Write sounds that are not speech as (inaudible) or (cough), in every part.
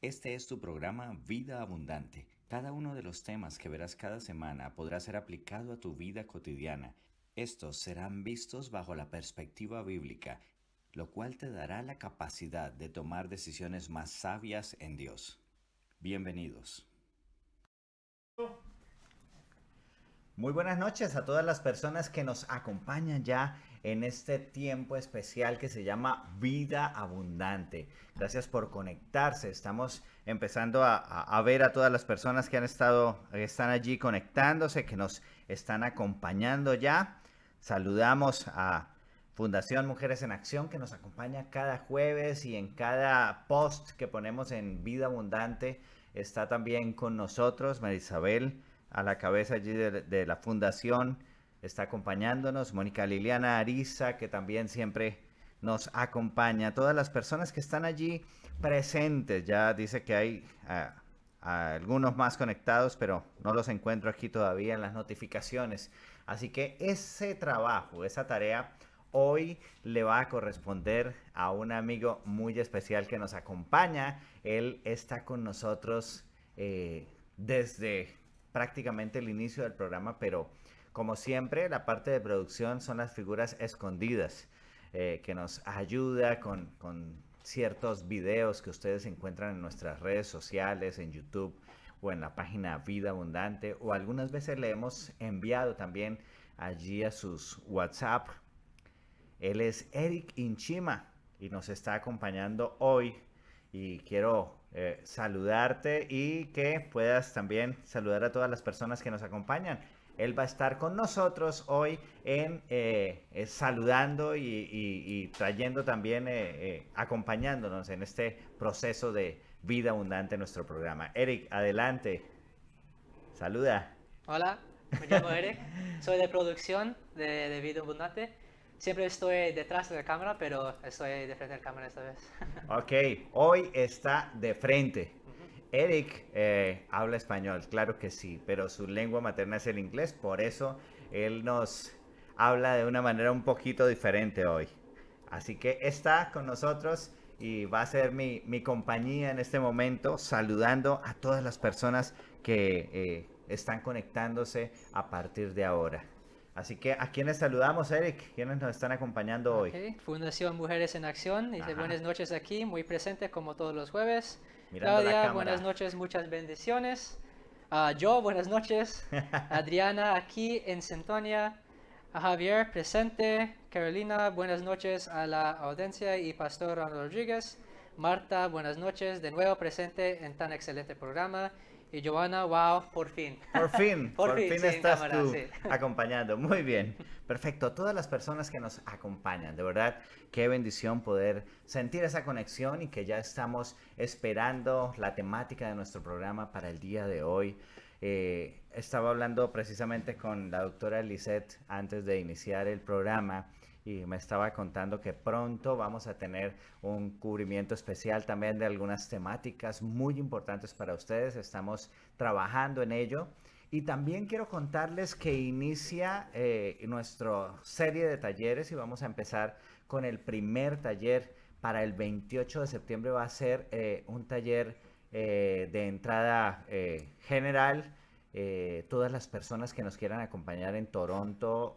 Este es tu programa Vida Abundante. Cada uno de los temas que verás cada semana podrá ser aplicado a tu vida cotidiana. Estos serán vistos bajo la perspectiva bíblica, lo cual te dará la capacidad de tomar decisiones más sabias en Dios. Bienvenidos. Muy buenas noches a todas las personas que nos acompañan ya en este tiempo especial que se llama Vida Abundante. Gracias por conectarse. Estamos empezando a, ver a todas las personas que han estado, que están allí conectándose, que nos están acompañando ya. Saludamos a Fundación Mujeres en Acción que nos acompaña cada jueves y en cada post que ponemos en Vida Abundante está también con nosotros Marisabel a la cabeza allí de, la fundación. Está acompañándonos Mónica Liliana Ariza, que también siempre nos acompaña. Todas las personas que están allí presentes, ya dice que hay algunos más conectados, pero no los encuentro aquí todavía en las notificaciones. Así que ese trabajo, esa tarea, hoy le va a corresponder a un amigo muy especial que nos acompaña. Él está con nosotros eh, desde prácticamente el inicio del programa, pero como siempre, la parte de producción son las figuras escondidas eh, que nos ayuda con, con ciertos videos que ustedes encuentran en nuestras redes sociales, en YouTube o en la página Vida Abundante, o algunas veces le hemos enviado también allí a sus WhatsApp. Él es Eric Inchima y nos está acompañando hoy y quiero eh, saludarte y que puedas también saludar a todas las personas que nos acompañan. Él va a estar con nosotros hoy en eh, eh, saludando y, trayendo también, acompañándonos en este proceso de vida abundante en nuestro programa. Eric, adelante. Saluda. Hola, me llamo Eric, soy de producción de Vida Abundante Siempre estoy detrás de la cámara, pero estoy de frente a la cámara esta vez. (laughs) ok, hoy está de frente. Eric eh, habla español, claro que sí, pero su lengua materna es el inglés, por eso él nos habla de una manera un poquito diferente hoy. Así que está con nosotros y va a ser mi, compañía en este momento, saludando a todas las personas que eh, están conectándose a partir de ahora. Así que a quienes saludamos, Eric, quienes nos están acompañando hoy. Fundación Mujeres en Acción dice buenas noches aquí, muy presente como todos los jueves. Claudia, buenas noches, muchas bendiciones. Ah, yo, buenas noches. (laughs) Adriana, aquí en Sintonia. A Javier, presente. Carolina, buenas noches a la audiencia y Pastor Rodríguez. Marta, buenas noches, de nuevo presente en tan excelente programa. Y Giovanna, wow, por fin. Por fin, (laughs) por, fin, estás tú (laughs) acompañando. Muy bien, perfecto. Todas las personas que nos acompañan, de verdad, qué bendición poder sentir esa conexión y que ya estamos esperando la temática de nuestro programa para el día de hoy. Eh, estaba hablando precisamente con la doctora Lisette antes de iniciar el programa y me estaba contando que pronto vamos a tener un cubrimiento especial también de algunas temáticas muy importantes para ustedes. Estamos trabajando en ello. Y también quiero contarles que inicia eh, nuestra serie de talleres y vamos a empezar con el primer taller para el 28 de septiembre. Va a ser eh, un taller eh, de entrada general. todas las personas que nos quieran acompañar en Toronto,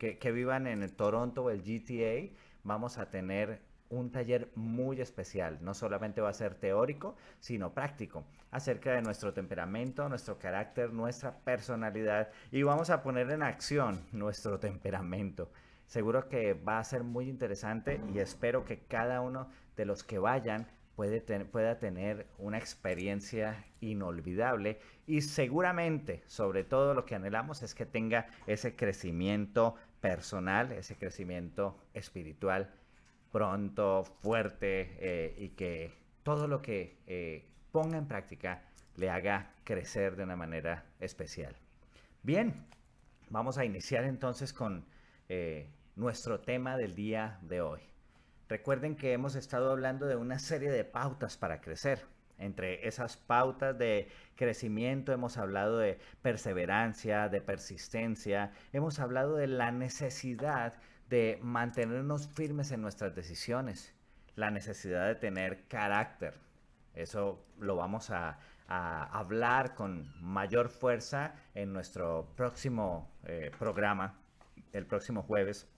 que, vivan en el Toronto o el GTA, vamos a tener un taller muy especial. No solamente va a ser teórico, sino práctico, acerca de nuestro temperamento, nuestro carácter, nuestra personalidad y vamos a poner en acción nuestro temperamento. Seguro que va a ser muy interesante y espero que cada uno de los que vayan pueda tener una experiencia inolvidable y seguramente, sobre todo lo que anhelamos es que tenga ese crecimiento personal, ese crecimiento espiritual pronto, fuerte eh, y que todo lo que eh, ponga en práctica le haga crecer de una manera especial. Bien, vamos a iniciar entonces con eh, nuestro tema del día de hoy. Recuerden que hemos estado hablando de una serie de pautas para crecer. Entre esas pautas de crecimiento hemos hablado de perseverancia, de persistencia, hemos hablado de la necesidad de mantenernos firmes en nuestras decisiones, la necesidad de tener carácter. Eso lo vamos a, hablar con mayor fuerza en nuestro próximo eh, programa, el próximo jueves.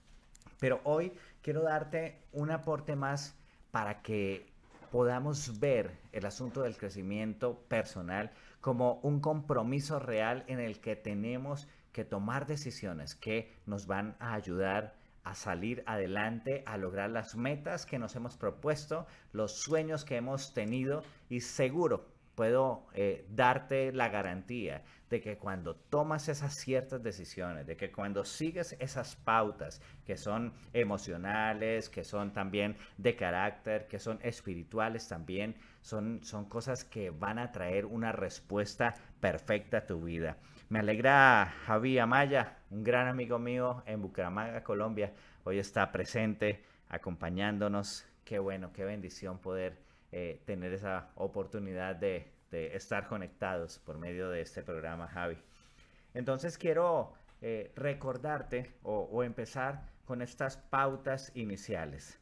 Pero hoy quiero darte un aporte más para que podamos ver el asunto del crecimiento personal como un compromiso real en el que tenemos que tomar decisiones que nos van a ayudar a salir adelante, a lograr las metas que nos hemos propuesto, los sueños que hemos tenido y seguro puedo eh, darte la garantía de que cuando tomas esas ciertas decisiones, de que cuando sigues esas pautas que son emocionales, que son también de carácter, que son espirituales también, son, son cosas que van a traer una respuesta perfecta a tu vida. Me alegra Javi Amaya, un gran amigo mío en Bucaramanga, Colombia. Hoy está presente acompañándonos. Qué bueno, qué bendición poder eh, tener esa oportunidad de, estar conectados por medio de este programa, Javi. Entonces quiero eh, recordarte o, empezar con estas pautas iniciales.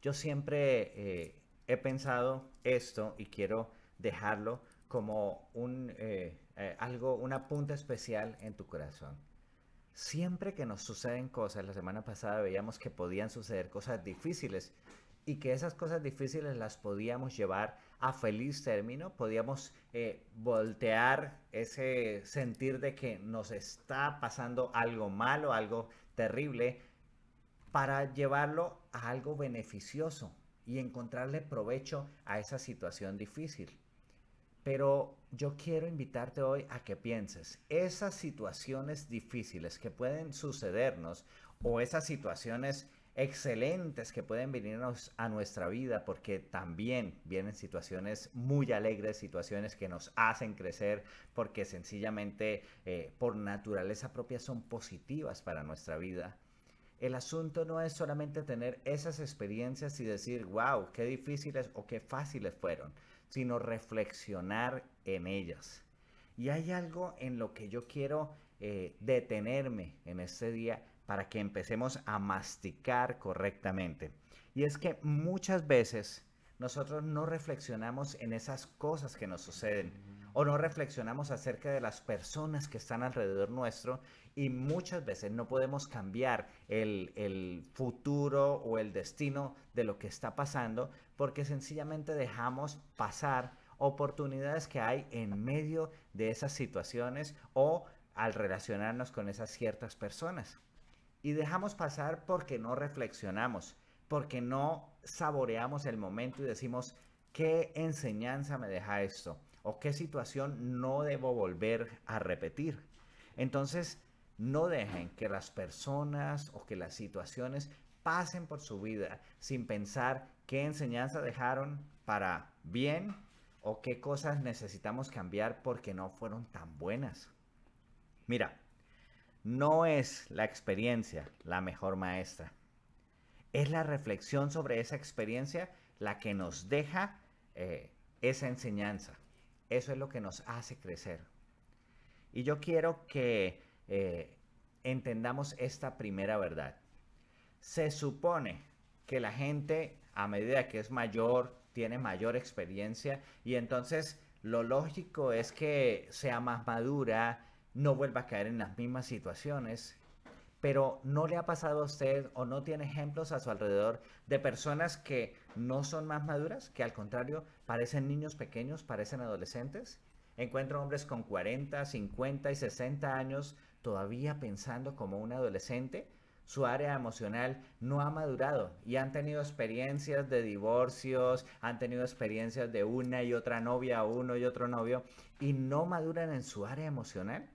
Yo siempre eh, he pensado esto y quiero dejarlo como un, algo, una punta especial en tu corazón siempre que nos suceden cosas, la semana pasada veíamos que podían suceder cosas difíciles y que esas cosas difíciles las podíamos llevar a feliz término, podíamos eh, voltear ese sentir de que nos está pasando algo malo, algo terrible, para llevarlo a algo beneficioso y encontrarle provecho a esa situación difícil. Pero yo quiero invitarte hoy a que pienses, esas situaciones difíciles que pueden sucedernos o esas situaciones excelentes que pueden venirnos a nuestra vida porque también vienen situaciones muy alegres, situaciones que nos hacen crecer porque sencillamente eh, por naturaleza propia son positivas para nuestra vida. El asunto no es solamente tener esas experiencias y decir, wow, qué difíciles o qué fáciles fueron, sino reflexionar en ellas. Y hay algo en lo que yo quiero eh, detenerme en este día para que empecemos a masticar correctamente. Y es que muchas veces nosotros no reflexionamos en esas cosas que nos suceden o no reflexionamos acerca de las personas que están alrededor nuestro y muchas veces no podemos cambiar el, futuro o el destino de lo que está pasando porque sencillamente dejamos pasar oportunidades que hay en medio de esas situaciones o al relacionarnos con esas ciertas personas y dejamos pasar porque no reflexionamos, porque no saboreamos el momento y decimos, ¿qué enseñanza me deja esto? ¿O qué situación no debo volver a repetir? Entonces, no dejen que las personas o que las situaciones pasen por su vida sin pensar qué enseñanza dejaron para bien o qué cosas necesitamos cambiar porque no fueron tan buenas. Mira, no es la experiencia la mejor maestra. Es la reflexión sobre esa experiencia la que nos deja eh, esa enseñanza. Eso es lo que nos hace crecer. Y yo quiero que eh, entendamos esta primera verdad. Se supone que la gente a medida que es mayor, tiene mayor experiencia y entonces lo lógico es que sea más madura, no vuelva a caer en las mismas situaciones. Pero no le ha pasado a usted o no tiene ejemplos a su alrededor de personas que no son más maduras, que al contrario parecen niños pequeños, parecen adolescentes. Encuentro hombres con 40, 50 y 60 años todavía pensando como un adolescente. Su área emocional no ha madurado y han tenido experiencias de divorcios, han tenido experiencias de una y otra novia, uno y otro novio, y no maduran en su área emocional.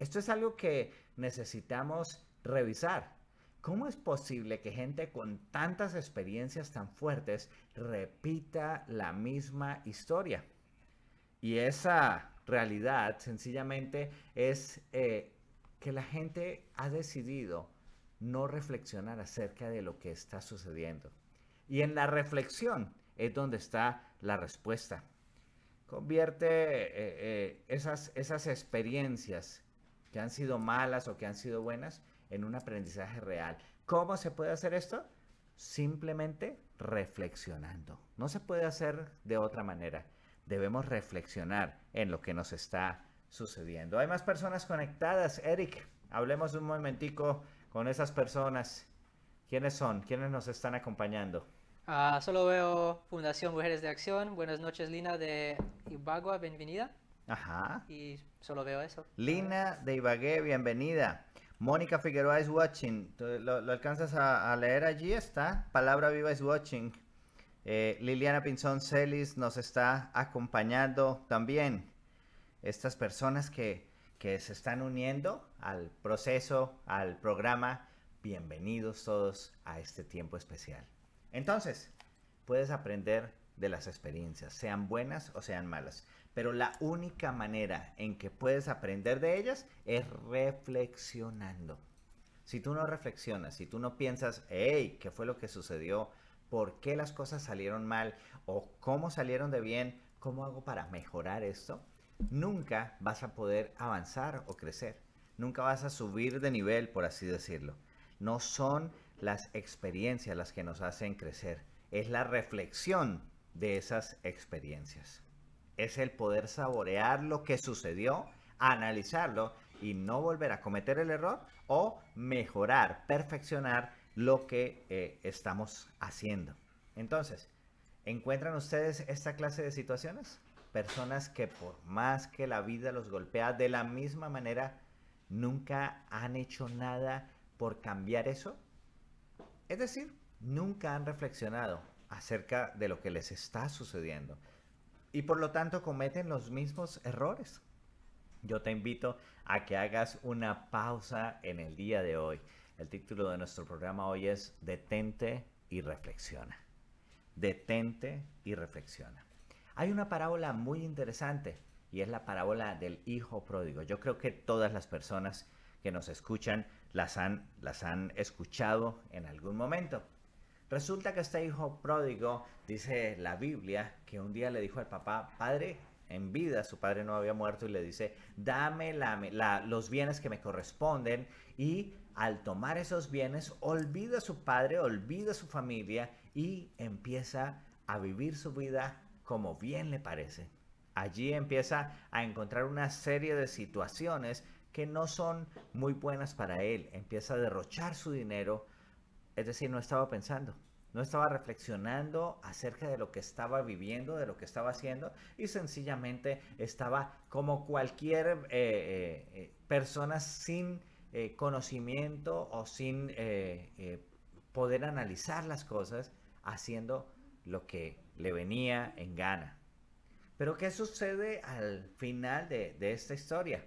Esto es algo que necesitamos revisar. ¿Cómo es posible que gente con tantas experiencias tan fuertes repita la misma historia? Y esa realidad sencillamente es eh, que la gente ha decidido no reflexionar acerca de lo que está sucediendo. Y en la reflexión es donde está la respuesta. Convierte eh, eh, esas, esas experiencias que han sido malas o que han sido buenas en un aprendizaje real. ¿Cómo se puede hacer esto? Simplemente reflexionando. No se puede hacer de otra manera. Debemos reflexionar en lo que nos está sucediendo. Hay más personas conectadas. Eric, hablemos un momentico con esas personas. ¿Quiénes son? ¿Quiénes nos están acompañando? Ah, solo veo Fundación Mujeres de Acción. Buenas noches, Lina de Ibagua. Bienvenida. Ajá. Y solo veo eso. Lina de Ibagué, bienvenida. Mónica Figueroa is watching. ¿Lo, alcanzas a, leer allí? Está. Palabra viva is watching. Eh, Liliana Pinzón Celis nos está acompañando también. Estas personas que, que se están uniendo al proceso, al programa, bienvenidos todos a este tiempo especial. Entonces, puedes aprender de las experiencias, sean buenas o sean malas. Pero la única manera en que puedes aprender de ellas es reflexionando. Si tú no reflexionas, si tú no piensas, hey, ¿qué fue lo que sucedió? ¿Por qué las cosas salieron mal? ¿O cómo salieron de bien? ¿Cómo hago para mejorar esto? Nunca vas a poder avanzar o crecer. Nunca vas a subir de nivel, por así decirlo. No son las experiencias las que nos hacen crecer. Es la reflexión de esas experiencias es el poder saborear lo que sucedió, analizarlo y no volver a cometer el error o mejorar, perfeccionar lo que eh, estamos haciendo. Entonces, ¿encuentran ustedes esta clase de situaciones? Personas que por más que la vida los golpea de la misma manera, nunca han hecho nada por cambiar eso. Es decir, nunca han reflexionado acerca de lo que les está sucediendo y por lo tanto cometen los mismos errores. Yo te invito a que hagas una pausa en el día de hoy. El título de nuestro programa hoy es Detente y reflexiona. Detente y reflexiona. Hay una parábola muy interesante y es la parábola del hijo pródigo. Yo creo que todas las personas que nos escuchan las han, las han escuchado en algún momento. Resulta que este hijo pródigo, dice la Biblia, que un día le dijo al papá, padre, en vida, su padre no había muerto y le dice, dame los bienes que me corresponden y al tomar esos bienes olvida a su padre, olvida a su familia y empieza a vivir su vida como bien le parece. Allí empieza a encontrar una serie de situaciones que no son muy buenas para él. Empieza a derrochar su dinero, es decir, no estaba pensando, no estaba reflexionando acerca de lo que estaba viviendo, de lo que estaba haciendo, y sencillamente estaba como cualquier eh, eh, eh, persona sin conocimiento o sin poder analizar las cosas, haciendo lo que le venía en gana. Pero ¿qué sucede al final de, de esta historia?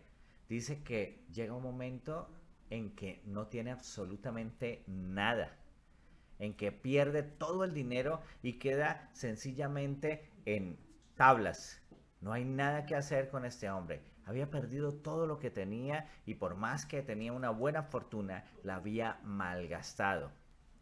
Dice que llega un momento en que no tiene absolutamente nada, en que pierde todo el dinero y queda sencillamente en tablas. No hay nada que hacer con este hombre. Había perdido todo lo que tenía y por más que tenía una buena fortuna, la había malgastado.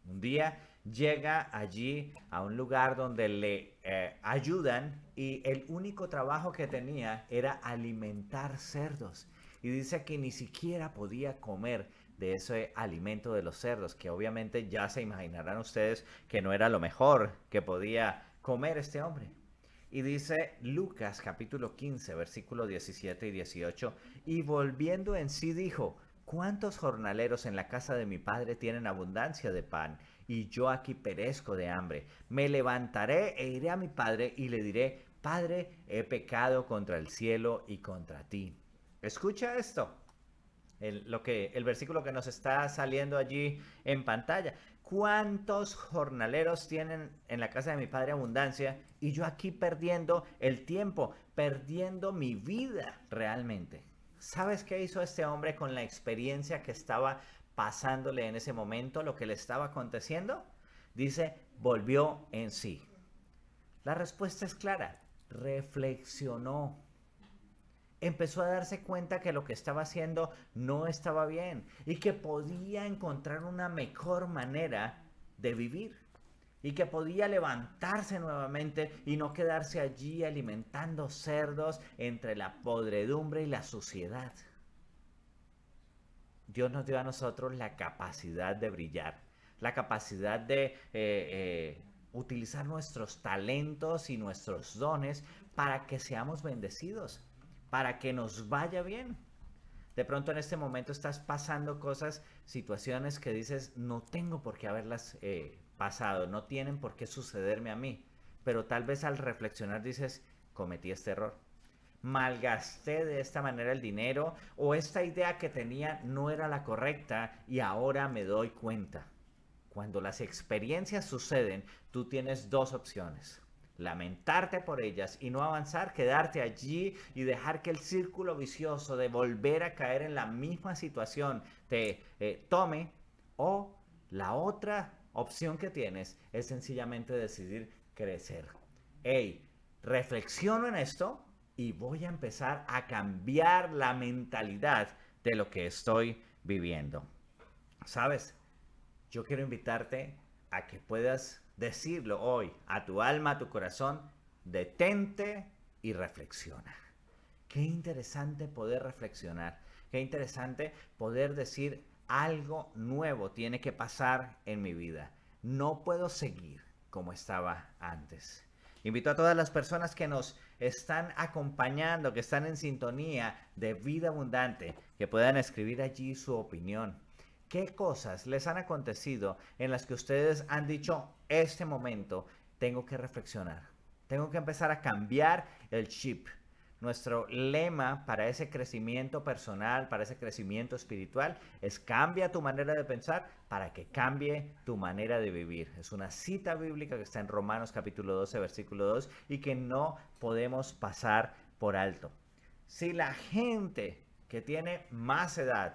Un día llega allí a un lugar donde le eh, ayudan y el único trabajo que tenía era alimentar cerdos y dice que ni siquiera podía comer de ese alimento de los cerdos, que obviamente ya se imaginarán ustedes que no era lo mejor que podía comer este hombre. Y dice Lucas capítulo 15, versículo 17 y 18, y volviendo en sí dijo, ¿cuántos jornaleros en la casa de mi padre tienen abundancia de pan? Y yo aquí perezco de hambre. Me levantaré e iré a mi padre y le diré, Padre, he pecado contra el cielo y contra ti Escucha esto. El, lo que, el versículo que nos está saliendo allí en pantalla. ¿Cuántos jornaleros tienen en la casa de mi padre abundancia y yo aquí perdiendo el tiempo, perdiendo mi vida realmente? ¿Sabes qué hizo este hombre con la experiencia que estaba pasándole en ese momento, lo que le estaba aconteciendo? Dice, volvió en sí. La respuesta es clara, reflexionó empezó a darse cuenta que lo que estaba haciendo no estaba bien y que podía encontrar una mejor manera de vivir y que podía levantarse nuevamente y no quedarse allí alimentando cerdos entre la podredumbre y la suciedad. Dios nos dio a nosotros la capacidad de brillar, la capacidad de eh, eh, utilizar nuestros talentos y nuestros dones para que seamos bendecidos, para que nos vaya bien. De pronto en este momento estás pasando cosas, situaciones que dices, no tengo por qué haberlas eh, pasado, no tienen por qué sucederme a mí. Pero tal vez al reflexionar dices, cometí este error. Malgasté de esta manera el dinero o esta idea que tenía no era la correcta y ahora me doy cuenta. Cuando las experiencias suceden, tú tienes dos opciones lamentarte por ellas y no avanzar, quedarte allí y dejar que el círculo vicioso de volver a caer en la misma situación te eh, tome o la otra opción que tienes es sencillamente decidir crecer. Hey, reflexiono en esto y voy a empezar a cambiar la mentalidad de lo que estoy viviendo. ¿Sabes? Yo quiero invitarte a que puedas decirlo hoy a tu alma, a tu corazón, detente y reflexiona. Qué interesante poder reflexionar, qué interesante poder decir algo nuevo tiene que pasar en mi vida. No puedo seguir como estaba antes. Invito a todas las personas que nos están acompañando, que están en sintonía de vida abundante, que puedan escribir allí su opinión, ¿Qué cosas les han acontecido en las que ustedes han dicho, este momento tengo que reflexionar? Tengo que empezar a cambiar el chip. Nuestro lema para ese crecimiento personal, para ese crecimiento espiritual, es cambia tu manera de pensar para que cambie tu manera de vivir. Es una cita bíblica que está en Romanos capítulo 12, versículo 2 y que no podemos pasar por alto. Si la gente que tiene más edad,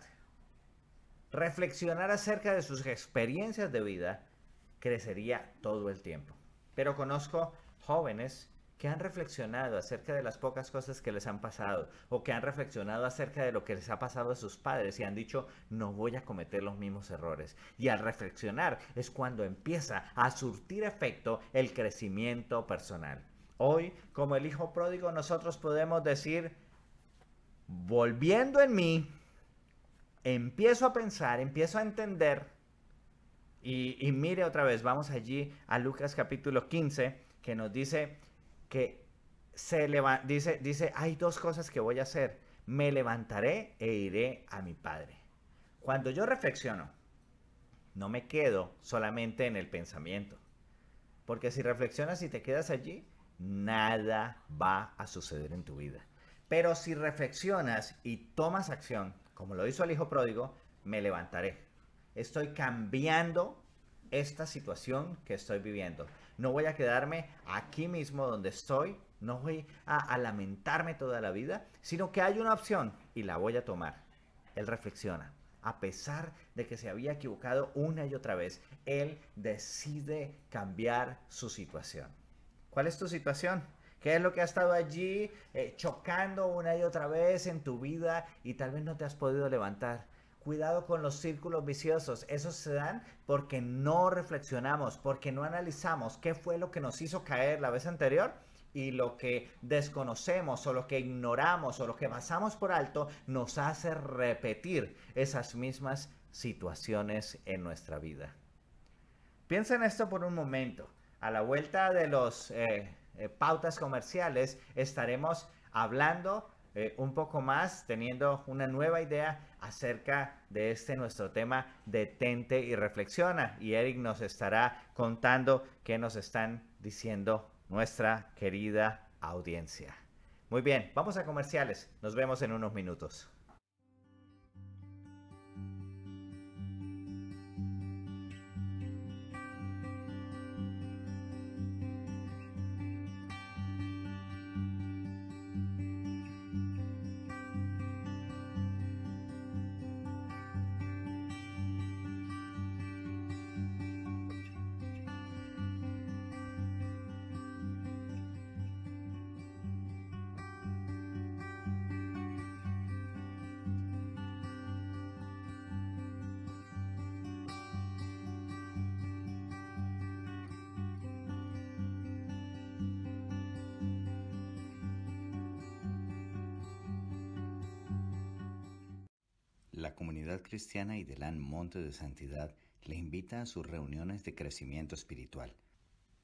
reflexionar acerca de sus experiencias de vida crecería todo el tiempo. Pero conozco jóvenes que han reflexionado acerca de las pocas cosas que les han pasado o que han reflexionado acerca de lo que les ha pasado a sus padres y han dicho no voy a cometer los mismos errores. Y al reflexionar es cuando empieza a surtir efecto el crecimiento personal. Hoy, como el Hijo Pródigo, nosotros podemos decir, volviendo en mí, empiezo a pensar, empiezo a entender, y, mire otra vez, vamos allí a Lucas capítulo 15, que nos dice que se levanta, dice, dice, hay dos cosas que voy a hacer. Me levantaré e iré a mi Padre. Cuando yo reflexiono, no me quedo solamente en el pensamiento. Porque si reflexionas y te quedas allí, nada va a suceder en tu vida. Pero si reflexionas y tomas acción, como lo hizo el hijo pródigo, me levantaré. Estoy cambiando esta situación que estoy viviendo. No voy a quedarme aquí mismo donde estoy, no voy a, a, lamentarme toda la vida, sino que hay una opción y la voy a tomar. Él reflexiona. A pesar de que se había equivocado una y otra vez, él decide cambiar su situación. ¿Cuál es tu situación? ¿Qué es lo que ha estado allí eh, chocando una y otra vez en tu vida y tal vez no te has podido levantar? Cuidado con los círculos viciosos. Esos se dan porque no reflexionamos, porque no analizamos qué fue lo que nos hizo caer la vez anterior y lo que desconocemos o lo que ignoramos o lo que pasamos por alto nos hace repetir esas mismas situaciones en nuestra vida. Piensa en esto por un momento. A la vuelta de los eh, eh, pautas comerciales estaremos hablando eh, un poco más, teniendo una nueva idea acerca de este nuestro tema detente y reflexiona. Y Eric nos estará contando qué nos están diciendo nuestra querida audiencia. Muy bien, vamos a comerciales. Nos vemos en unos minutos. Cristiana y delan Monte de Santidad le invita a sus reuniones de crecimiento espiritual.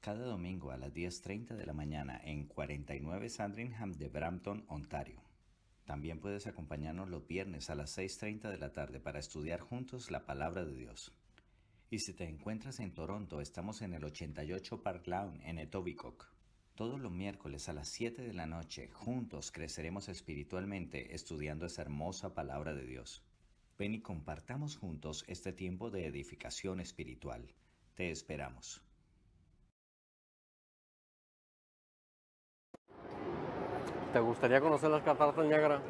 Cada domingo a las 10.30 de la mañana en 49 Sandringham de Brampton, Ontario. También puedes acompañarnos los viernes a las 6.30 de la tarde para estudiar juntos la palabra de Dios. Y si te encuentras en Toronto, estamos en el 88 Park Lawn en Etobicoke. Todos los miércoles a las 7 de la noche juntos creceremos espiritualmente estudiando esa hermosa palabra de Dios. Ven y compartamos juntos este tiempo de edificación espiritual. Te esperamos. ¿Te gustaría conocer las cataratas de Niágara?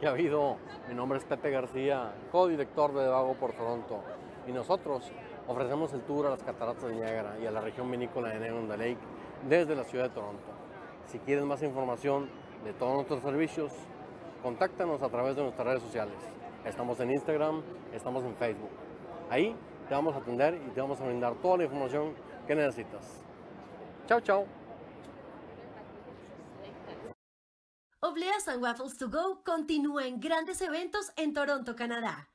Ya ha habido. Mi nombre es Pepe García, co-director de Vago por Toronto. Y nosotros ofrecemos el tour a las cataratas de Niágara y a la región vinícola de Neonda Lake desde la ciudad de Toronto. Si quieres más información de todos nuestros servicios, contáctanos a través de nuestras redes sociales. Estamos en Instagram, estamos en Facebook. Ahí te vamos a atender y te vamos a brindar toda la información que necesitas. Chao, chao. Obleas and Waffles to Go continúa en grandes eventos en Toronto, Canadá.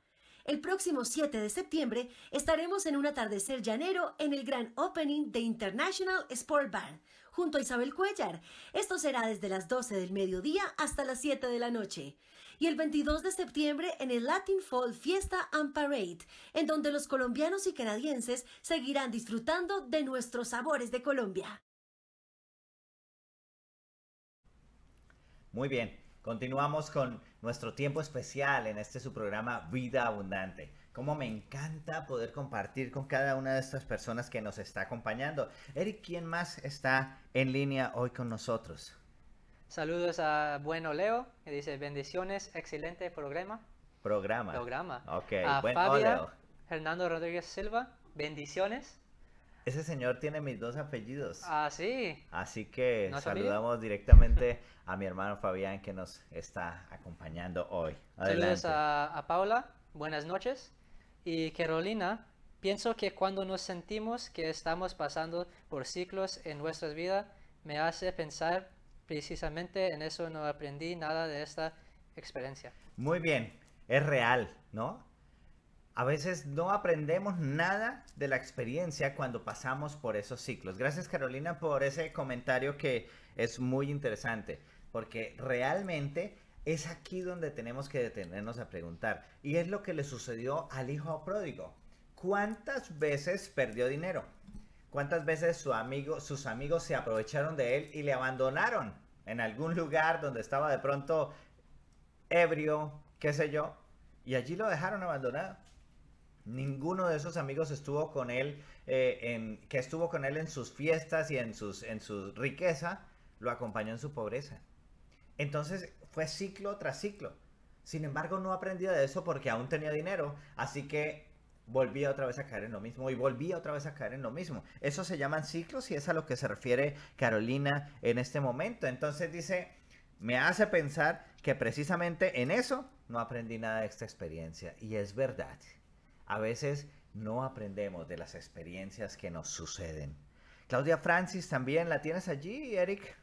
El próximo 7 de septiembre estaremos en un atardecer llanero en el gran opening de International Sport Bar, junto a Isabel Cuellar. Esto será desde las 12 del mediodía hasta las 7 de la noche y el 22 de septiembre en el Latin Fall Fiesta and Parade, en donde los colombianos y canadienses seguirán disfrutando de nuestros sabores de Colombia. Muy bien, continuamos con nuestro tiempo especial en este su programa Vida Abundante. Como me encanta poder compartir con cada una de estas personas que nos está acompañando. Eric, ¿quién más está en línea hoy con nosotros? Saludos a Bueno Leo, que dice bendiciones, excelente programa. Programa. Programa. Ok, a buen fernando Hernando Rodríguez Silva, bendiciones. Ese señor tiene mis dos apellidos. Ah, sí. Así que saludamos directamente a mi hermano Fabián que nos está acompañando hoy. Saludos a, a Paula, buenas noches. Y Carolina, pienso que cuando nos sentimos que estamos pasando por ciclos en nuestras vidas, me hace pensar precisamente en eso no aprendí nada de esta experiencia. Muy bien, es real, ¿no? A veces no aprendemos nada de la experiencia cuando pasamos por esos ciclos. Gracias Carolina por ese comentario que es muy interesante, porque realmente es aquí donde tenemos que detenernos a preguntar. Y es lo que le sucedió al hijo pródigo. ¿Cuántas veces perdió dinero? cuántas veces su amigo, sus amigos se aprovecharon de él y le abandonaron en algún lugar donde estaba de pronto ebrio, qué sé yo, y allí lo dejaron abandonado. Ninguno de esos amigos estuvo con él, eh, en, que estuvo con él en sus fiestas y en, sus, en su riqueza, lo acompañó en su pobreza. Entonces fue ciclo tras ciclo. Sin embargo, no aprendió de eso porque aún tenía dinero, así que volvía otra vez a caer en lo mismo y volvía otra vez a caer en lo mismo. Eso se llaman ciclos y es a lo que se refiere Carolina en este momento. Entonces dice, me hace pensar que precisamente en eso no aprendí nada de esta experiencia. Y es verdad, a veces no aprendemos de las experiencias que nos suceden. Claudia Francis también, ¿la tienes allí, Eric?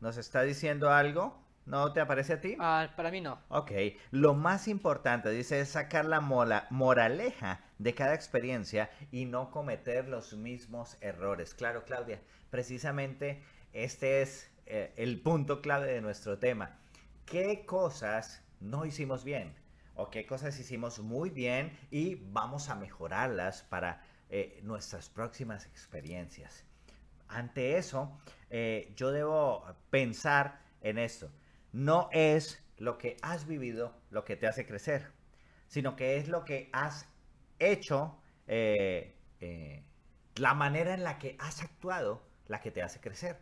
¿Nos está diciendo algo? ¿No te aparece a ti? Ah, para mí no. Ok. Lo más importante, dice, es sacar la mola, moraleja de cada experiencia y no cometer los mismos errores. Claro, Claudia, precisamente este es eh, el punto clave de nuestro tema. ¿Qué cosas no hicimos bien? ¿O qué cosas hicimos muy bien y vamos a mejorarlas para eh, nuestras próximas experiencias? Ante eso, eh, yo debo pensar en esto no es lo que has vivido lo que te hace crecer, sino que es lo que has hecho, eh, eh, la manera en la que has actuado la que te hace crecer,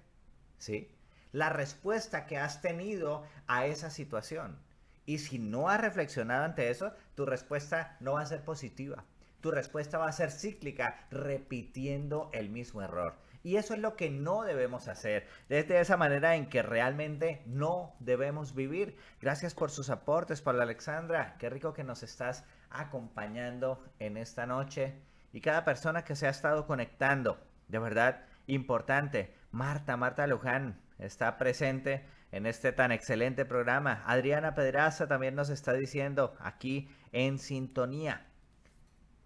¿sí? La respuesta que has tenido a esa situación. Y si no has reflexionado ante eso, tu respuesta no va a ser positiva. Tu respuesta va a ser cíclica, repitiendo el mismo error. Y eso es lo que no debemos hacer. desde este, de esa manera en que realmente no debemos vivir. Gracias por sus aportes, Paula Alexandra. Qué rico que nos estás acompañando en esta noche. Y cada persona que se ha estado conectando, de verdad, importante. Marta, Marta Luján está presente en este tan excelente programa. Adriana Pedraza también nos está diciendo aquí en sintonía.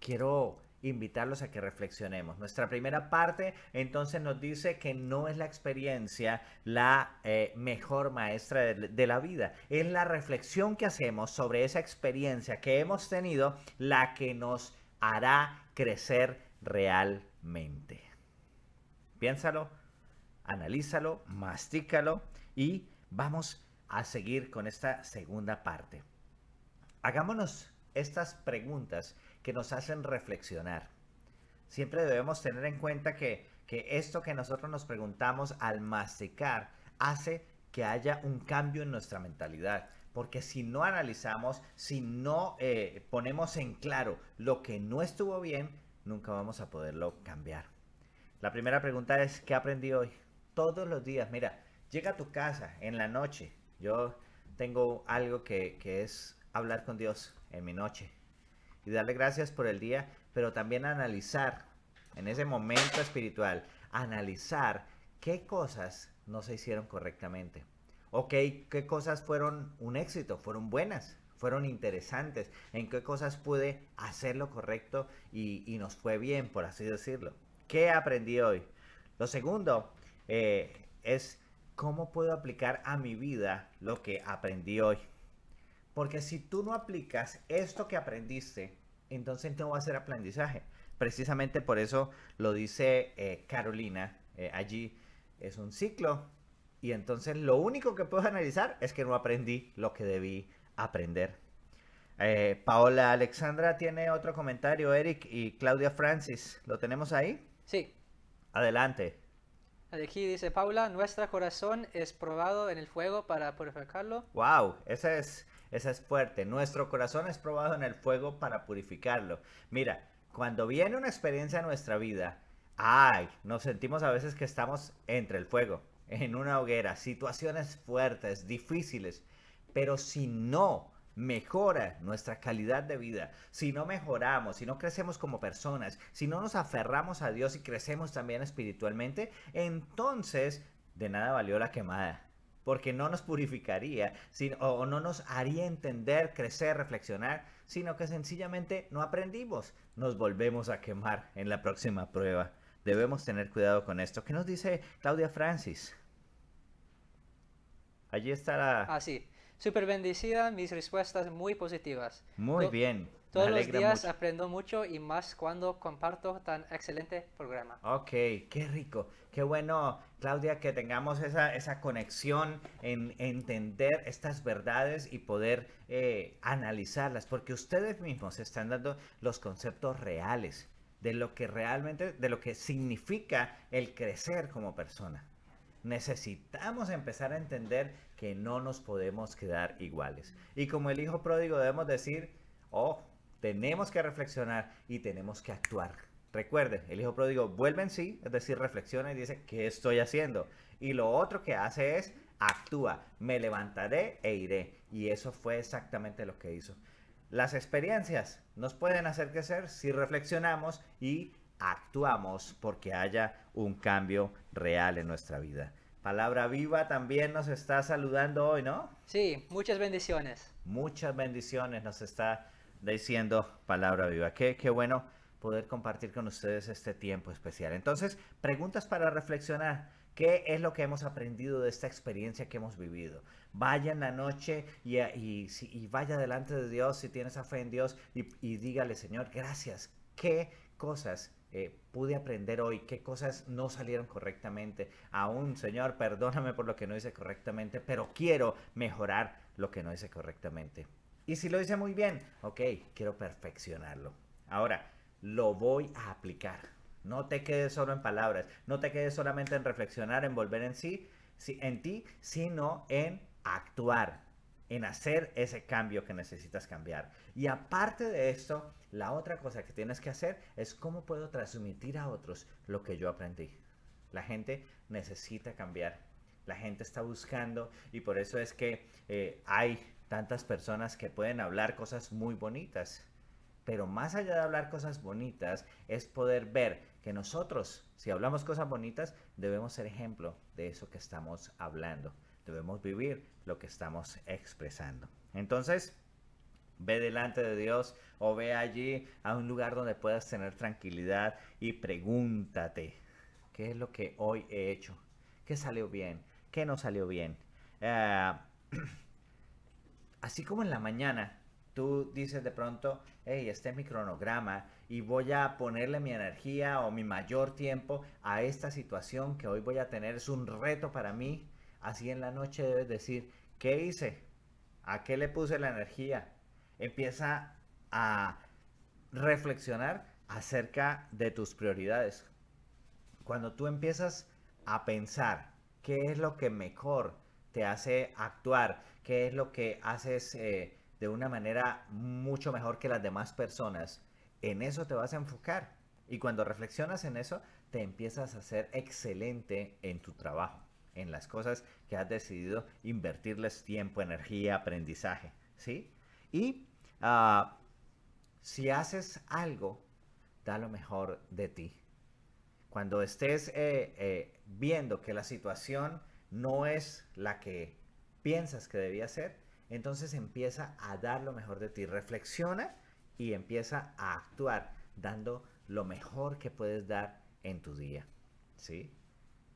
Quiero invitarlos a que reflexionemos. Nuestra primera parte entonces nos dice que no es la experiencia la eh, mejor maestra de, de, la vida, es la reflexión que hacemos sobre esa experiencia que hemos tenido la que nos hará crecer realmente. Piénsalo, analízalo, mastícalo y vamos a seguir con esta segunda parte. Hagámonos estas preguntas que nos hacen reflexionar. Siempre debemos tener en cuenta que, que esto que nosotros nos preguntamos al masticar hace que haya un cambio en nuestra mentalidad. Porque si no analizamos, si no eh, ponemos en claro lo que no estuvo bien, nunca vamos a poderlo cambiar. La primera pregunta es, ¿qué aprendí hoy? Todos los días, mira, llega a tu casa en la noche. Yo tengo algo que, que es hablar con Dios en mi noche y darle gracias por el día, pero también analizar en ese momento espiritual, analizar qué cosas no se hicieron correctamente. Ok, qué cosas fueron un éxito, fueron buenas, fueron interesantes, en qué cosas pude hacer lo correcto y, nos fue bien, por así decirlo. ¿Qué aprendí hoy? Lo segundo eh, es cómo puedo aplicar a mi vida lo que aprendí hoy. Porque si tú no aplicas esto que aprendiste, entonces no va a ser aprendizaje. Precisamente por eso lo dice eh, Carolina eh, allí, es un ciclo y entonces lo único que puedo analizar es que no aprendí lo que debí aprender. Eh, Paola Alexandra tiene otro comentario, Eric y Claudia Francis, ¿lo tenemos ahí? Sí. Adelante. Aquí dice Paula, nuestro corazón es probado en el fuego para purificarlo. Wow, ese es esa es fuerte. Nuestro corazón es probado en el fuego para purificarlo. Mira, cuando viene una experiencia en nuestra vida, ay, nos sentimos a veces que estamos entre el fuego, en una hoguera, situaciones fuertes, difíciles. Pero si no mejora nuestra calidad de vida, si no mejoramos, si no crecemos como personas, si no nos aferramos a Dios y crecemos también espiritualmente, entonces de nada valió la quemada porque no nos purificaría sino, o no nos haría entender, crecer, reflexionar, sino que sencillamente no aprendimos. Nos volvemos a quemar en la próxima prueba. Debemos tener cuidado con esto. ¿Qué nos dice Claudia Francis? Allí estará. la... Ah, sí. Súper bendecida, mis respuestas muy positivas. Muy bien. Todos los días aprendo mucho y más cuando comparto tan excelente programa. Ok, qué rico, qué bueno, Claudia, que tengamos esa, esa conexión en entender estas verdades y poder eh, analizarlas, porque ustedes mismos están dando los conceptos reales de lo que realmente, de lo que significa el crecer como persona. Necesitamos empezar a entender que no nos podemos quedar iguales. Y como el hijo pródigo debemos decir, ojo. Tenemos que reflexionar y tenemos que actuar. Recuerden, el hijo pródigo vuelve en sí, es decir, reflexiona y dice, ¿qué estoy haciendo? Y lo otro que hace es, actúa, me levantaré e iré. Y eso fue exactamente lo que hizo. Las experiencias nos pueden hacer crecer si reflexionamos y actuamos porque haya un cambio real en nuestra vida. Palabra viva también nos está saludando hoy, ¿no? Sí, muchas bendiciones. Muchas bendiciones nos está diciendo palabra viva. Qué, qué bueno poder compartir con ustedes este tiempo especial. Entonces, preguntas para reflexionar. ¿Qué es lo que hemos aprendido de esta experiencia que hemos vivido? Vaya en la noche y, y, vaya delante de Dios si tienes fe en Dios y, dígale, Señor, gracias. ¿Qué cosas eh, pude aprender hoy, qué cosas no salieron correctamente. Aún, Señor, perdóname por lo que no hice correctamente, pero quiero mejorar lo que no hice correctamente. Y si lo hice muy bien, ok, quiero perfeccionarlo. Ahora, lo voy a aplicar. No te quedes solo en palabras, no te quedes solamente en reflexionar, en volver en sí, en ti, sino en actuar, en hacer ese cambio que necesitas cambiar. Y aparte de esto, la otra cosa que tienes que hacer es cómo puedo transmitir a otros lo que yo aprendí. La gente necesita cambiar. La gente está buscando y por eso es que eh, hay tantas personas que pueden hablar cosas muy bonitas. Pero más allá de hablar cosas bonitas, es poder ver que nosotros, si hablamos cosas bonitas, debemos ser ejemplo de eso que estamos hablando. Debemos vivir lo que estamos expresando. Entonces, ve delante de Dios o ve allí a un lugar donde puedas tener tranquilidad y pregúntate, ¿qué es lo que hoy he hecho? ¿Qué salió bien? ¿Qué no salió bien? Ah, (clears throat) así como en la mañana, tú dices de pronto, hey, este es mi cronograma y voy a ponerle mi energía o mi mayor tiempo a esta situación que hoy voy a tener, es un reto para mí, así en la noche debes decir, ¿qué hice? ¿A qué le puse la energía? Empieza a reflexionar acerca de tus prioridades. Cuando tú empiezas a pensar qué es lo que mejor te hace actuar qué es lo que haces eh, de una manera mucho mejor que las demás personas. En eso te vas a enfocar. Y cuando reflexionas en eso, te empiezas a ser excelente en tu trabajo, en las cosas que has decidido invertirles tiempo, energía, aprendizaje. ¿Sí? Y ah, si haces algo, da lo mejor de ti. Cuando estés eh, eh, viendo que la situación no es la que piensas que debía ser, entonces empieza a dar lo mejor de ti. Reflexiona y empieza a actuar dando lo mejor que puedes dar en tu día. ¿Sí?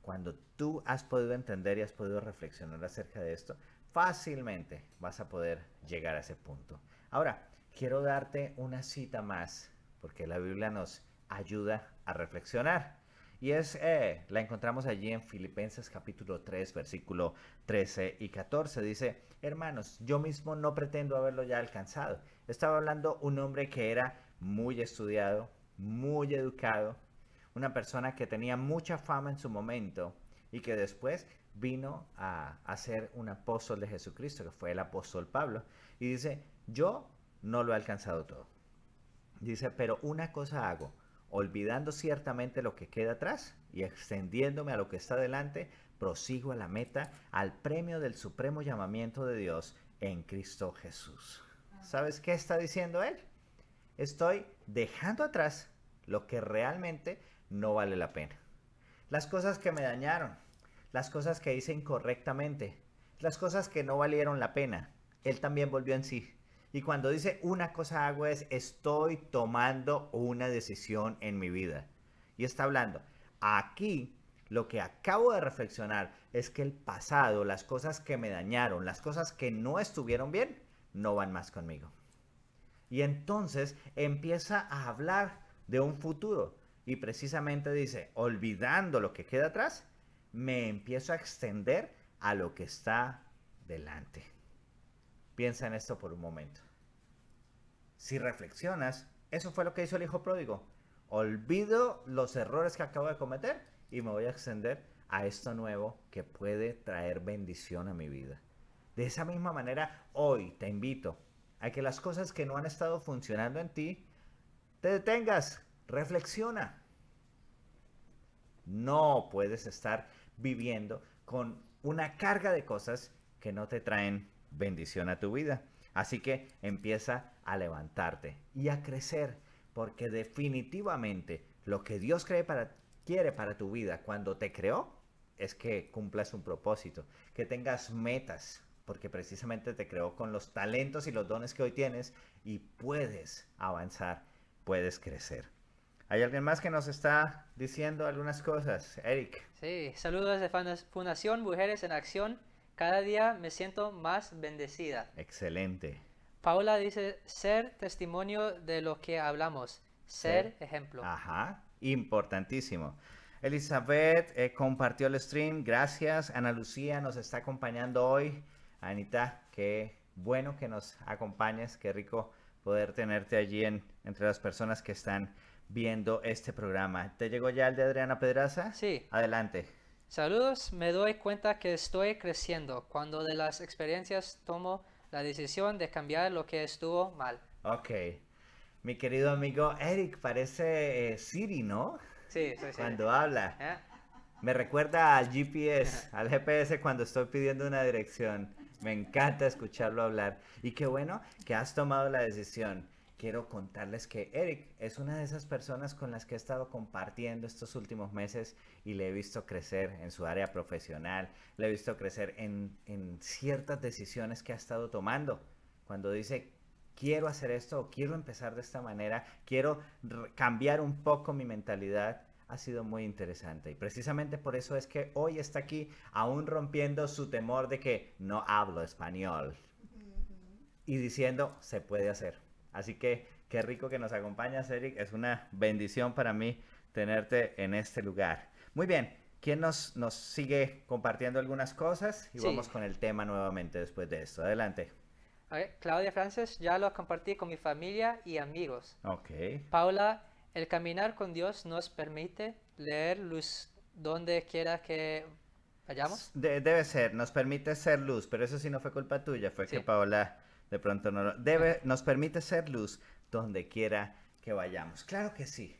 Cuando tú has podido entender y has podido reflexionar acerca de esto, fácilmente vas a poder llegar a ese punto. Ahora, quiero darte una cita más, porque la Biblia nos ayuda a reflexionar. Y es, eh, la encontramos allí en Filipenses capítulo 3, versículo 13 y 14. Dice, hermanos, yo mismo no pretendo haberlo ya alcanzado. Estaba hablando un hombre que era muy estudiado, muy educado, una persona que tenía mucha fama en su momento y que después vino a, a ser un apóstol de Jesucristo, que fue el apóstol Pablo. Y dice, yo no lo he alcanzado todo. Dice, pero una cosa hago olvidando ciertamente lo que queda atrás y extendiéndome a lo que está delante, prosigo a la meta, al premio del supremo llamamiento de Dios en Cristo Jesús. ¿Sabes qué está diciendo él? Estoy dejando atrás lo que realmente no vale la pena. Las cosas que me dañaron, las cosas que hice incorrectamente, las cosas que no valieron la pena. Él también volvió en sí y cuando dice una cosa hago es estoy tomando una decisión en mi vida. Y está hablando, aquí lo que acabo de reflexionar es que el pasado, las cosas que me dañaron, las cosas que no estuvieron bien, no van más conmigo. Y entonces empieza a hablar de un futuro y precisamente dice, olvidando lo que queda atrás, me empiezo a extender a lo que está delante. Piensa en esto por un momento. Si reflexionas, eso fue lo que hizo el hijo pródigo. Olvido los errores que acabo de cometer y me voy a extender a esto nuevo que puede traer bendición a mi vida. De esa misma manera, hoy te invito a que las cosas que no han estado funcionando en ti, te detengas, reflexiona. No puedes estar viviendo con una carga de cosas que no te traen bendición a tu vida. Así que empieza a levantarte y a crecer, porque definitivamente lo que Dios cree para, quiere para tu vida cuando te creó es que cumplas un propósito, que tengas metas, porque precisamente te creó con los talentos y los dones que hoy tienes y puedes avanzar, puedes crecer. ¿Hay alguien más que nos está diciendo algunas cosas? Eric. Sí, saludos de Fundación Mujeres en Acción. Cada día me siento más bendecida. Excelente. Paula dice ser testimonio de lo que hablamos, ser ejemplo. Ajá, importantísimo. Elizabeth eh, compartió el stream, gracias. Ana Lucía nos está acompañando hoy. Anita, qué bueno que nos acompañes, qué rico poder tenerte allí en, entre las personas que están viendo este programa. ¿Te llegó ya el de Adriana Pedraza? Sí. Adelante. Saludos, me doy cuenta que estoy creciendo cuando de las experiencias tomo la decisión de cambiar lo que estuvo mal. Ok. Mi querido amigo Eric, parece eh, Siri, ¿no? Sí, sí, sí. Cuando habla. ¿Eh? Me recuerda al GPS, (laughs) al GPS cuando estoy pidiendo una dirección. Me encanta escucharlo hablar. Y qué bueno que has tomado la decisión quiero contarles que Eric es una de esas personas con las que he estado compartiendo estos últimos meses y le he visto crecer en su área profesional, le he visto crecer en, en ciertas decisiones que ha estado tomando. Cuando dice, quiero hacer esto o quiero empezar de esta manera, quiero cambiar un poco mi mentalidad, ha sido muy interesante. Y precisamente por eso es que hoy está aquí, aún rompiendo su temor de que no hablo español. Y diciendo, se puede hacer Así que qué rico que nos acompañas, Eric. Es una bendición para mí tenerte en este lugar. Muy bien, ¿quién nos, nos sigue compartiendo algunas cosas? Y vamos con el tema nuevamente después de esto. Adelante. Claudia Frances, ya lo compartí con mi familia y amigos. Ok. Paula, el caminar con Dios nos permite leer luz donde quiera que vayamos. debe ser, nos permite ser luz, pero eso sí no fue culpa tuya, fue que Paula de pronto nos permite ser luz donde quiera que vayamos. Claro que sí.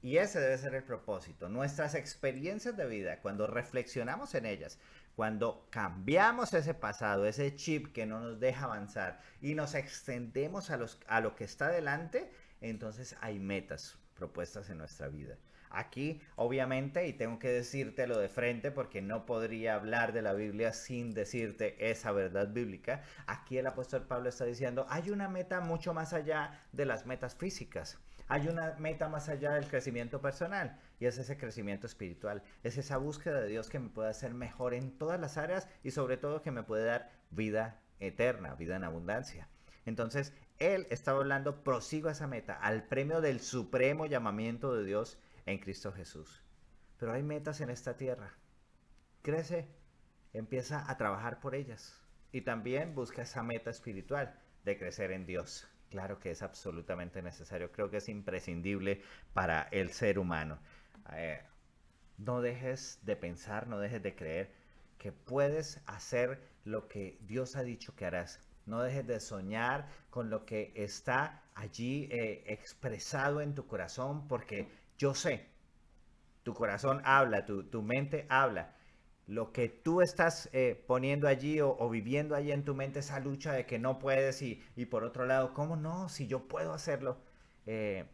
Y ese debe ser el propósito. Nuestras experiencias de vida, cuando reflexionamos en ellas, cuando cambiamos ese pasado, ese chip que no nos deja avanzar y nos extendemos a, a lo que está delante, entonces hay metas propuestas en nuestra vida. Aquí, obviamente, y tengo que decírtelo de frente porque no podría hablar de la Biblia sin decirte esa verdad bíblica, aquí el apóstol Pablo está diciendo, hay una meta mucho más allá de las metas físicas. Hay una meta más allá del crecimiento personal y es ese crecimiento espiritual. Es esa búsqueda de Dios que me puede hacer mejor en todas las áreas y sobre todo que me puede dar vida eterna, vida en abundancia. Entonces, él estaba hablando, prosigo a esa meta, al premio del supremo llamamiento de Dios en Cristo Jesús. Pero hay metas en esta tierra. Crece, empieza a trabajar por ellas. Y también busca esa meta espiritual de crecer en Dios. Claro que es absolutamente necesario, creo que es imprescindible para el ser humano. Eh, no dejes de pensar, no dejes de creer que puedes hacer lo que Dios ha dicho que harás. No dejes de soñar con lo que está allí eh, expresado en tu corazón, porque yo sé, tu corazón habla, tu, tu mente habla. Lo que tú estás eh, poniendo allí o, viviendo allí en tu mente, esa lucha de que no puedes y, y por otro lado, ¿cómo no? Si yo puedo hacerlo. Eh,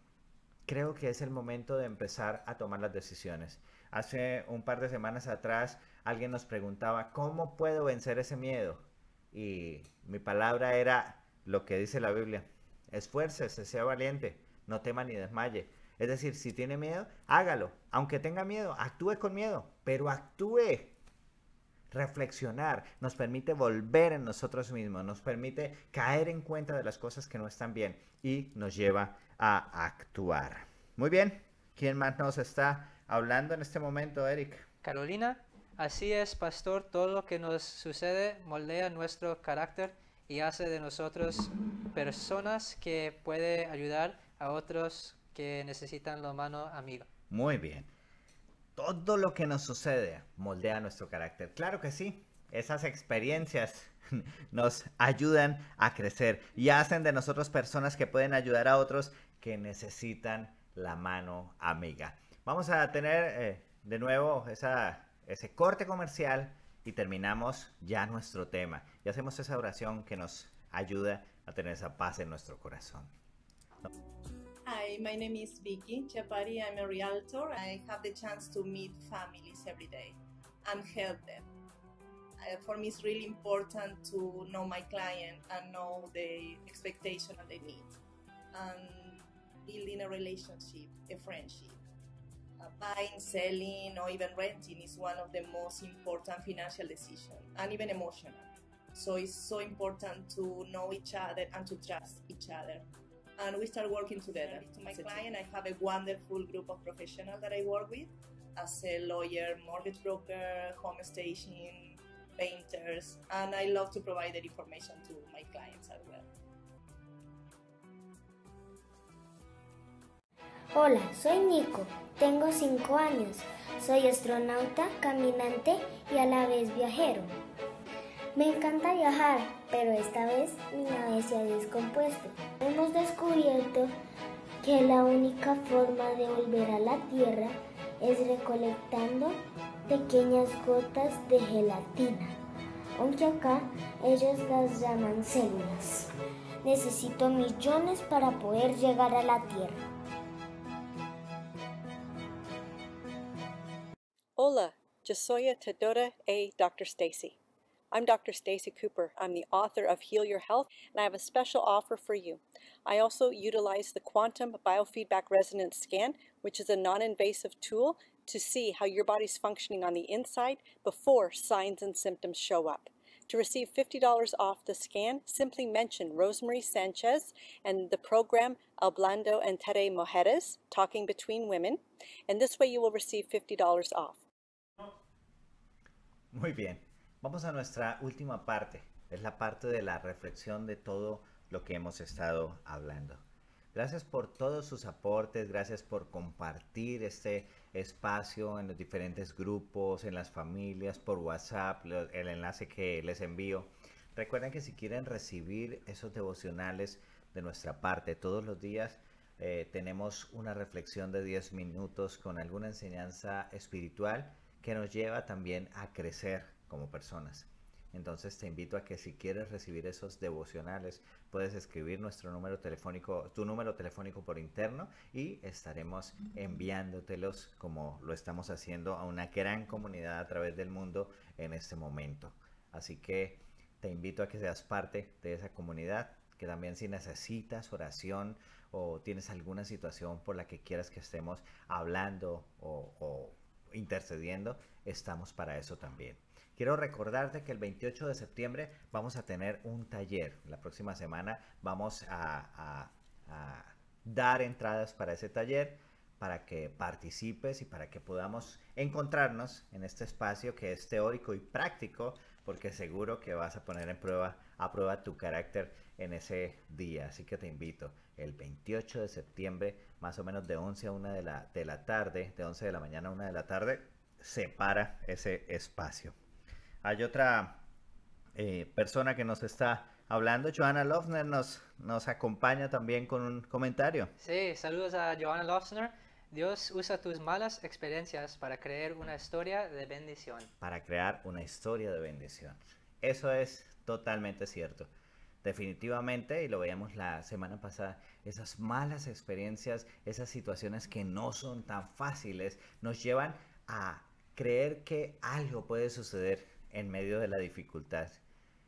creo que es el momento de empezar a tomar las decisiones. Hace un par de semanas atrás alguien nos preguntaba, ¿cómo puedo vencer ese miedo? Y mi palabra era lo que dice la Biblia, esfuerces, sea valiente, no tema ni desmaye. Es decir, si tiene miedo, hágalo. Aunque tenga miedo, actúe con miedo, pero actúe. Reflexionar nos permite volver en nosotros mismos, nos permite caer en cuenta de las cosas que no están bien y nos lleva a actuar. Muy bien, ¿quién más nos está hablando en este momento, Eric? Carolina, así es, pastor, todo lo que nos sucede moldea nuestro carácter y hace de nosotros personas que puede ayudar a otros que necesitan la mano amiga. Muy bien. Todo lo que nos sucede moldea nuestro carácter. Claro que sí. Esas experiencias (laughs) nos ayudan a crecer y hacen de nosotros personas que pueden ayudar a otros que necesitan la mano amiga. Vamos a tener eh, de nuevo esa, ese corte comercial y terminamos ya nuestro tema. Y hacemos esa oración que nos ayuda a tener esa paz en nuestro corazón. Hi, my name is Vicky Chapati. I'm a realtor. I have the chance to meet families every day and help them. Uh, for me, it's really important to know my client and know the expectation and the need and building a relationship, a friendship. Uh, buying, selling, or even renting is one of the most important financial decisions and even emotional. So it's so important to know each other and to trust each other and we start working together. To my client, I have a wonderful group of professionals that I work with as a lawyer, mortgage broker, home staging, painters, and I love to provide that information to my clients as well. Hola, soy Nico, tengo 5 años, soy astronauta, caminante y a la vez viajero. Me encanta viajar, pero esta vez mi nave se ha descompuesto. Hemos descubierto que la única forma de volver a la Tierra es recolectando pequeñas gotas de gelatina, aunque acá ellos las llaman células. Necesito millones para poder llegar a la Tierra. Hola, yo soy Tedora A. Dr. Stacy. I'm Dr. Stacy Cooper. I'm the author of Heal Your Health, and I have a special offer for you. I also utilize the Quantum Biofeedback Resonance Scan, which is a non-invasive tool to see how your body's functioning on the inside before signs and symptoms show up. To receive $50 off the scan, simply mention Rosemary Sanchez and the program El Blando and Tere Mujeres, Talking Between Women, and this way you will receive $50 off. Muy bien. Vamos a nuestra última parte, es la parte de la reflexión de todo lo que hemos estado hablando. Gracias por todos sus aportes, gracias por compartir este espacio en los diferentes grupos, en las familias, por WhatsApp, el enlace que les envío. Recuerden que si quieren recibir esos devocionales de nuestra parte todos los días, eh, tenemos una reflexión de 10 minutos con alguna enseñanza espiritual que nos lleva también a crecer como personas. Entonces te invito a que si quieres recibir esos devocionales, puedes escribir nuestro número telefónico, tu número telefónico por interno y estaremos enviándotelos como lo estamos haciendo a una gran comunidad a través del mundo en este momento. Así que te invito a que seas parte de esa comunidad, que también si necesitas oración o tienes alguna situación por la que quieras que estemos hablando o, o intercediendo, estamos para eso también. Quiero recordarte que el 28 de septiembre vamos a tener un taller. La próxima semana vamos a, dar entradas para ese taller para que participes y para que podamos encontrarnos en este espacio que es teórico y práctico, porque seguro que vas a poner en prueba, a prueba tu carácter en ese día. Así que te invito el 28 de septiembre, más o menos de 11 a 1 de la, de la tarde, de 11 de la mañana a 1 de la tarde, separa ese espacio. Hay otra eh, persona que nos está hablando. Johanna Lofner nos, nos acompaña también con un comentario. Sí, saludos a Johanna Lofner. Dios usa tus malas experiencias para crear una historia de bendición. Para crear una historia de bendición. Eso es totalmente cierto. Definitivamente, y lo veíamos la semana pasada, esas malas experiencias, esas situaciones que no son tan fáciles, nos llevan a creer que algo puede suceder en medio de la dificultad.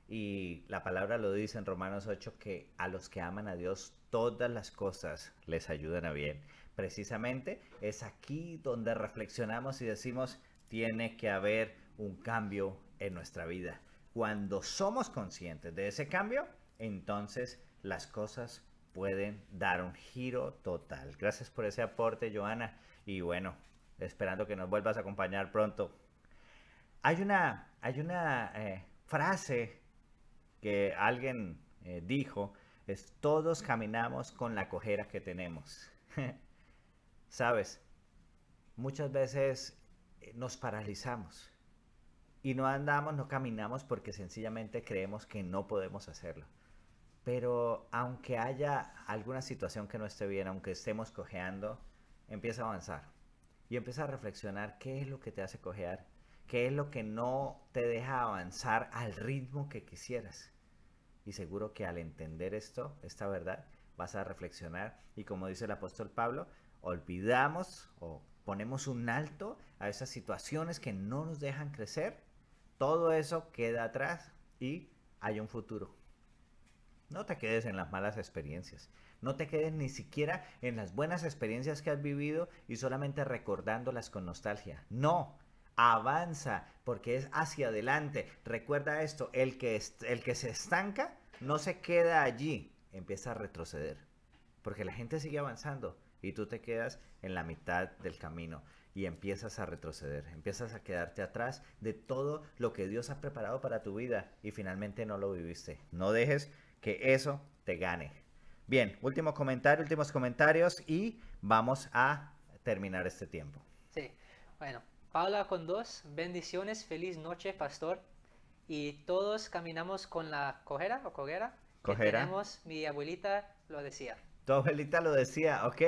Y la palabra lo dice en Romanos 8 que a los que aman a Dios todas las cosas les ayudan a bien. Precisamente es aquí donde reflexionamos y decimos, tiene que haber un cambio en nuestra vida. Cuando somos conscientes de ese cambio, entonces las cosas pueden dar un giro total. Gracias por ese aporte, Joana. Y bueno, esperando que nos vuelvas a acompañar pronto. Hay una, hay una eh, frase que alguien eh, dijo, es todos caminamos con la cojera que tenemos. (laughs) Sabes, muchas veces eh, nos paralizamos y no andamos, no caminamos porque sencillamente creemos que no podemos hacerlo. Pero aunque haya alguna situación que no esté bien, aunque estemos cojeando, empieza a avanzar y empieza a reflexionar qué es lo que te hace cojear ¿Qué es lo que no te deja avanzar al ritmo que quisieras? Y seguro que al entender esto, esta verdad, vas a reflexionar y como dice el apóstol Pablo, olvidamos o ponemos un alto a esas situaciones que no nos dejan crecer, todo eso queda atrás y hay un futuro. No te quedes en las malas experiencias. No te quedes ni siquiera en las buenas experiencias que has vivido y solamente recordándolas con nostalgia. No, avanza porque es hacia adelante. Recuerda esto, el que, el que se estanca no se queda allí, empieza a retroceder. Porque la gente sigue avanzando y tú te quedas en la mitad del camino y empiezas a retroceder, empiezas a quedarte atrás de todo lo que Dios ha preparado para tu vida y finalmente no lo viviste. No dejes que eso te gane. Bien, último comentario, últimos comentarios y vamos a terminar este tiempo. Sí, bueno, Paula con dos, bendiciones, feliz noche, pastor. Y todos caminamos con la cojera o cojera. Que tenemos, mi abuelita lo decía. Tu abuelita lo decía, ok.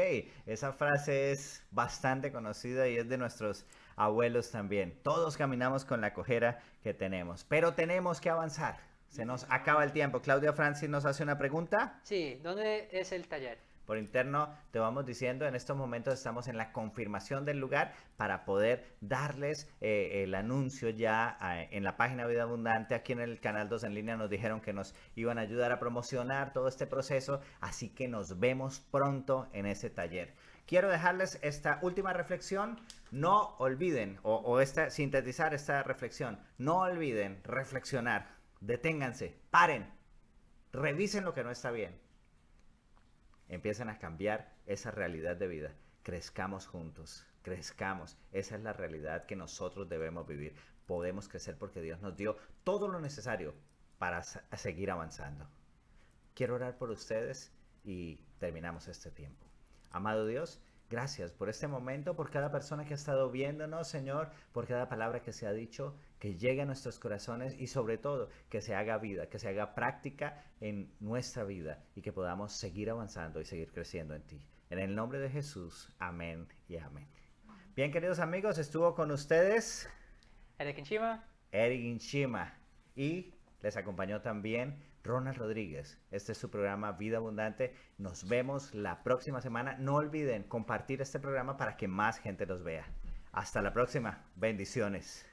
Esa frase es bastante conocida y es de nuestros abuelos también. Todos caminamos con la cojera que tenemos, pero tenemos que avanzar. Se nos acaba el tiempo. Claudia Francis nos hace una pregunta. Sí, ¿dónde es el taller? Por interno te vamos diciendo, en estos momentos estamos en la confirmación del lugar para poder darles eh, el anuncio ya en la página Vida Abundante. Aquí en el canal 2 en línea nos dijeron que nos iban a ayudar a promocionar todo este proceso, así que nos vemos pronto en ese taller. Quiero dejarles esta última reflexión. No olviden, o, sintetizar esta reflexión, no olviden reflexionar, deténganse, paren, revisen lo que no está bien Empiezan a cambiar esa realidad de vida. Crezcamos juntos, crezcamos. Esa es la realidad que nosotros debemos vivir. Podemos crecer porque Dios nos dio todo lo necesario para seguir avanzando. Quiero orar por ustedes y terminamos este tiempo. Amado Dios, Gracias por este momento, por cada persona que ha estado viéndonos, Señor, por cada palabra que se ha dicho, que llegue a nuestros corazones y sobre todo que se haga vida, que se haga práctica en nuestra vida y que podamos seguir avanzando y seguir creciendo en ti. En el nombre de Jesús, amén y amén. Bien, queridos amigos, estuvo con ustedes Eric Inchima. Eric Inchima. Y les acompañó también Ronald Rodríguez. Este es su programa Vida Abundante. Nos vemos la próxima semana. No olviden compartir este programa para que más gente los vea. Hasta la próxima. Bendiciones.